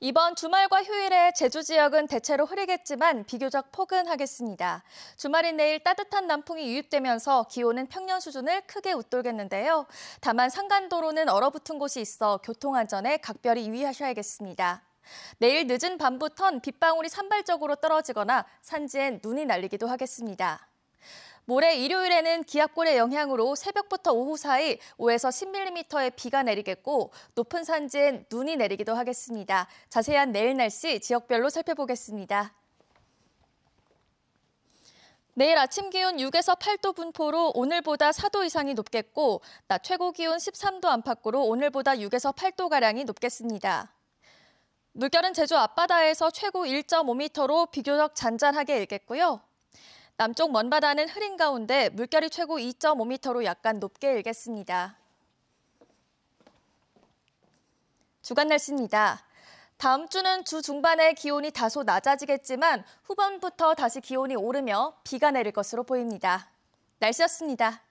이번 주말과 휴일에 제주 지역은 대체로 흐리겠지만 비교적 포근하겠습니다. 주말인 내일 따뜻한 남풍이 유입되면서 기온은 평년 수준을 크게 웃돌겠는데요. 다만 산간도로는 얼어붙은 곳이 있어 교통안전에 각별히 유의하셔야겠습니다. 내일 늦은 밤부턴 빗방울이 산발적으로 떨어지거나 산지엔 눈이 날리기도 하겠습니다. 모레 일요일에는 기압골의 영향으로 새벽부터 오후 사이 5에서 10mm의 비가 내리겠고 높은 산지엔 눈이 내리기도 하겠습니다. 자세한 내일 날씨 지역별로 살펴보겠습니다. 내일 아침 기온 6에서 8도 분포로 오늘보다 4도 이상이 높겠고 낮 최고 기온 13도 안팎으로 오늘보다 6에서 8도 가량이 높겠습니다. 물결은 제주 앞바다에서 최고 1.5m로 비교적 잔잔하게 일겠고요. 남쪽 먼바다는 흐린 가운데 물결이 최고 2.5m로 약간 높게 일겠습니다. 주간 날씨입니다. 다음 주는 주 중반에 기온이 다소 낮아지겠지만 후반부터 다시 기온이 오르며 비가 내릴 것으로 보입니다. 날씨였습니다.